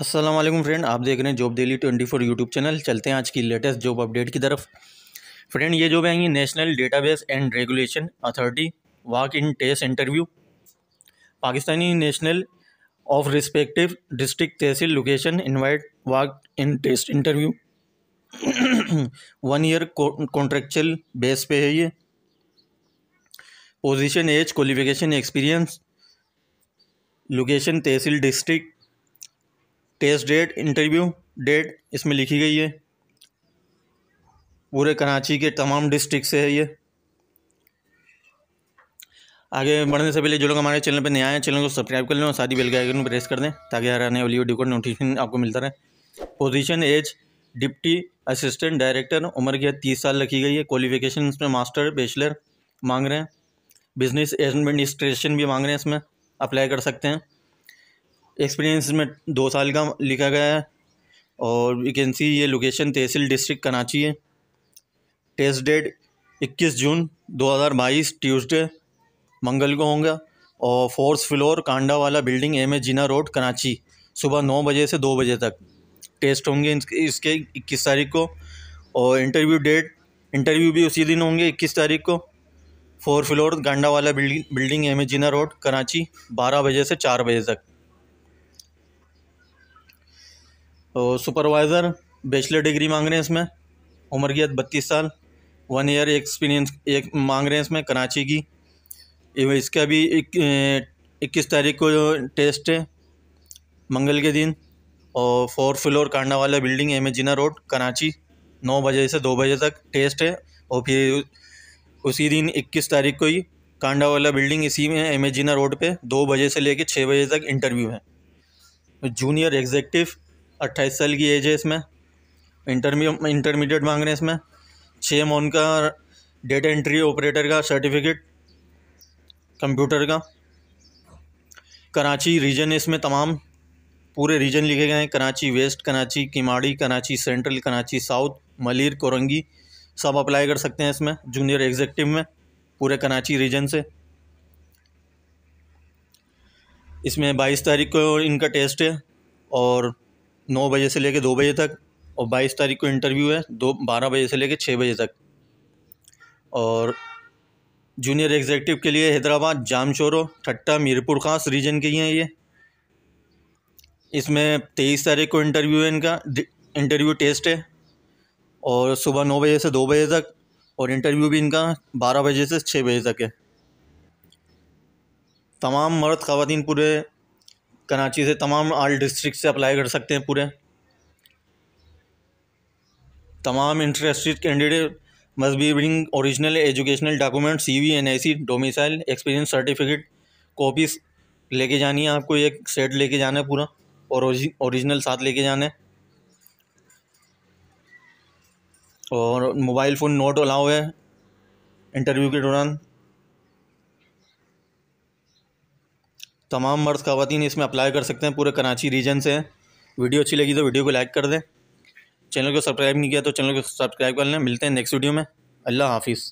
Aslam friend आप देख रहे हैं job daily twenty four YouTube channel चलते हैं आज की लेटेस्ट जॉब अपडेट की तरफ फ्रेंड ये जॉब आएंगी national database and regulation authority walk in test interview Pakistani national of respective district tehsil location invite walk in test interview one year contractual base पे है ये position age qualification experience location tehsil district test date interview date इसमें लिखी गई है पूरे कराची के तमाम डिस्ट्रिक्ट से है ये आगे बढ़ने से पहले जो लोग हमारे चैनल पर नए आए चैनल को सब्सक्राइब कर लें और साथ ही बेल के आइकन प्रेस कर दें ताकि हर आने वाली वीडियो को नोटिफिकेशन आपको मिलता रहे position age deputy assistant director उम्र की तीस साल रखी गई है क्वालिफिकेशन इसमें मास्टर बैचलर मांग रहे हैं बिजनेस एडमिनिस्ट्रेशन भी मांग रहे हैं इसमें अप्लाई कर सकते हैं एक्सपीरियंस में दो साल का लिखा गया है और वैकेंसी ये लोकेशन तहसील डिस्ट्रिक्ट कराची है टेस्ट डेट 21 जून 2022 ट्यूसडे मंगल को होंगे और fourth floor Kandawala building M A Jinnah road Karachi सुबह नौ बजे से दो बजे तक टेस्ट होंगे इसके इक्कीस तारीख को और इंटरव्यू डेट इंटरव्यू भी उसी दिन होंगे इक्कीस तारीख को four floor Gandawala building building M Jinnah road Karachi बारह बजे से चार बजे तक तो सुपरवाइज़र बैचलर डिग्री मांग रहे हैं इसमें उम्र की बत्तीस साल वन ईयर एक्सपीरियंस एक मांग रहे हैं इसमें कराची की इसका भी इक्कीस तारीख को टेस्ट है मंगल के दिन और four floor Kandawala building M Jinnah road Karachi नौ बजे से दो बजे तक टेस्ट है और फिर उसी दिन इक्कीस तारीख को ही कांडा वाला बिल्डिंग इसी में एम जिना रोड पे दो बजे से लेके छः बजे तक इंटरव्यू है जूनियर एग्जेक्टिव अट्ठाईस साल की एज है इसमें इंटरमी इंटरमीडिएट मांग रहे हैं इसमें छः मोन का डेटा एंट्री ऑपरेटर का सर्टिफिकेट कंप्यूटर का कराची रीजन इसमें तमाम पूरे रीजन लिखे गए हैं Karachi west Karachi Kemari Karachi central Karachi south Malir Korangi सब अप्लाई कर सकते हैं इसमें जूनियर एग्जेक्टिव में पूरे कराची रीजन से इसमें बाईस तारीख को इनका टेस्ट है और नौ बजे से लेकर दो बजे तक और बाईस तारीख को इंटरव्यू है दो बारह बजे से लेकर छः बजे तक और जूनियर एग्जेक्टिव के लिए हैदराबाद जाम चोरो ठट्टा मीरपुर खास रीजन के ही हैं ये इसमें तेईस तारीख को इंटरव्यू है इनका इंटरव्यू टेस्ट है और सुबह नौ बजे से दो बजे तक और इंटरव्यू भी इनका बारह बजे से छः बजे तक है तमाम मर्द खातन पूरे कराची से तमाम आल डिस्ट्रिक्ट से अप्लाई कर सकते हैं पूरे तमाम interested candidate must be bring original educational document C V N I C domicile experience certificate copies लेके जानी है आपको एक सेट लेके जाना है पूरा और ओरिजिनल साथ लेके जाना है और मोबाइल फ़ोन नोट अलाउ है इंटरव्यू के दौरान तमाम मर्द खातन इसमें अप्लाई कर सकते हैं पूरे कराची रीजन से वीडियो अच्छी लगी तो वीडियो को लाइक कर दें चैनल को सब्सक्राइब नहीं किया तो चैनल को सब्सक्राइब कर लें मिलते हैं नेक्स्ट वीडियो में अल्लाह हाफिज़